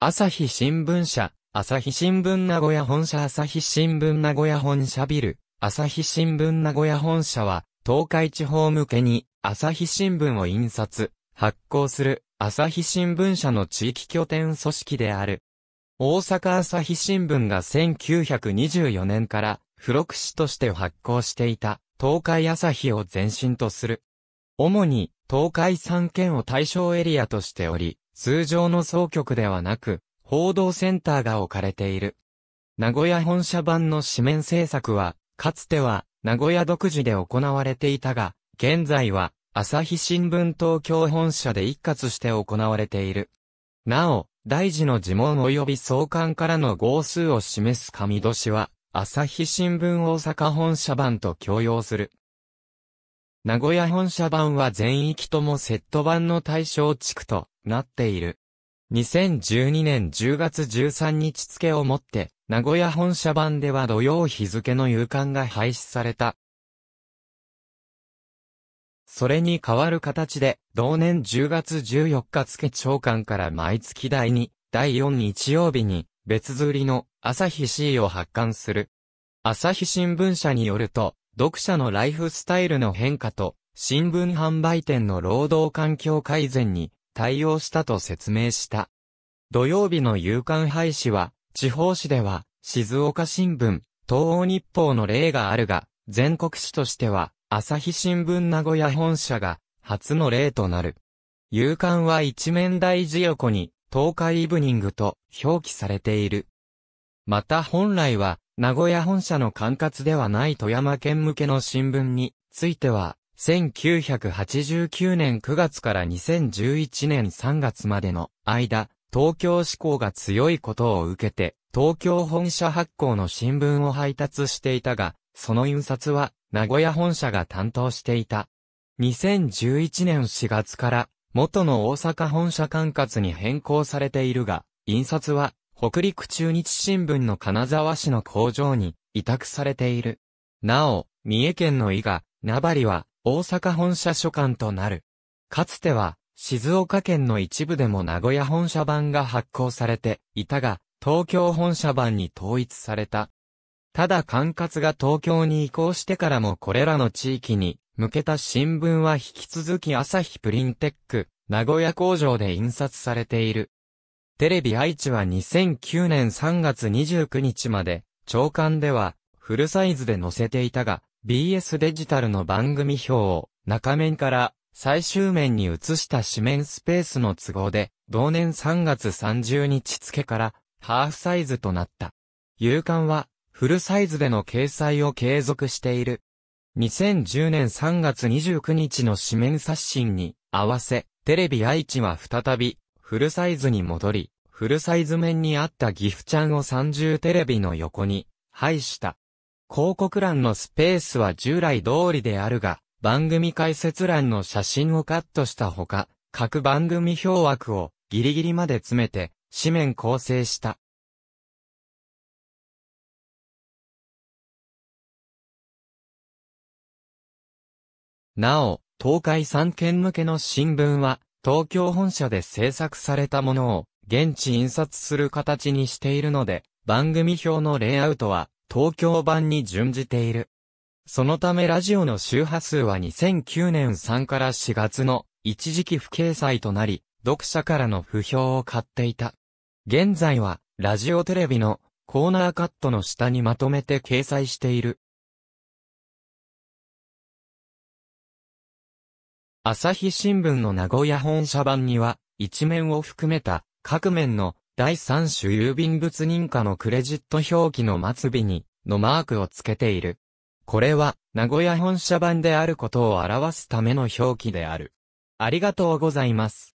朝日新聞社、朝日新聞名古屋本社朝日新聞名古屋本社ビル、朝日新聞名古屋本社は、東海地方向けに、朝日新聞を印刷、発行する、朝日新聞社の地域拠点組織である。大阪朝日新聞が1924年から、付録紙として発行していた、東海朝日を前身とする。主に、東海3県を対象エリアとしており、通常の総局ではなく、報道センターが置かれている。名古屋本社版の紙面制作は、かつては、名古屋独自で行われていたが、現在は、朝日新聞東京本社で一括して行われている。なお、大事の呪文及び創刊からの号数を示す紙年は、朝日新聞大阪本社版と共用する。名古屋本社版は全域ともセット版の対象地区となっている。2012年10月13日付をもって、名古屋本社版では土曜日付の夕刊が廃止された。それに代わる形で、同年10月14日付長官から毎月第2、第4日曜日に、別釣りの朝日 C を発刊する。朝日新聞社によると、読者のライフスタイルの変化と、新聞販売店の労働環境改善に対応したと説明した。土曜日の夕刊廃止は、地方紙では、静岡新聞、東欧日報の例があるが、全国紙としては、朝日新聞名古屋本社が、初の例となる。夕刊は一面大字横に、東海イブニングと表記されている。また本来は、名古屋本社の管轄ではない富山県向けの新聞については、1989年9月から2011年3月までの間、東京志向が強いことを受けて、東京本社発行の新聞を配達していたが、その印刷は名古屋本社が担当していた。2011年4月から元の大阪本社管轄に変更されているが、印刷は北陸中日新聞の金沢市の工場に委託されている。なお、三重県の伊賀、名張は大阪本社所管となる。かつては、静岡県の一部でも名古屋本社版が発行されていたが、東京本社版に統一された。ただ管轄が東京に移行してからもこれらの地域に向けた新聞は引き続き朝日プリンテック、名古屋工場で印刷されている。テレビ愛知は2009年3月29日まで、長官では、フルサイズで載せていたが、BS デジタルの番組表を、中面から最終面に移した紙面スペースの都合で、同年3月30日付から、ハーフサイズとなった。夕刊は、フルサイズでの掲載を継続している。2010年3月29日の紙面刷新に合わせ、テレビ愛知は再びフルサイズに戻り、フルサイズ面にあったギフちゃんを30テレビの横に配した。広告欄のスペースは従来通りであるが、番組解説欄の写真をカットしたほか、各番組表枠をギリギリまで詰めて、紙面構成した。なお、東海3県向けの新聞は、東京本社で制作されたものを現地印刷する形にしているので、番組表のレイアウトは東京版に準じている。そのためラジオの周波数は2009年3から4月の一時期不掲載となり、読者からの不評を買っていた。現在は、ラジオテレビのコーナーカットの下にまとめて掲載している。朝日新聞の名古屋本社版には、一面を含めた、各面の第三種郵便物認可のクレジット表記の末尾に、のマークをつけている。これは、名古屋本社版であることを表すための表記である。ありがとうございます。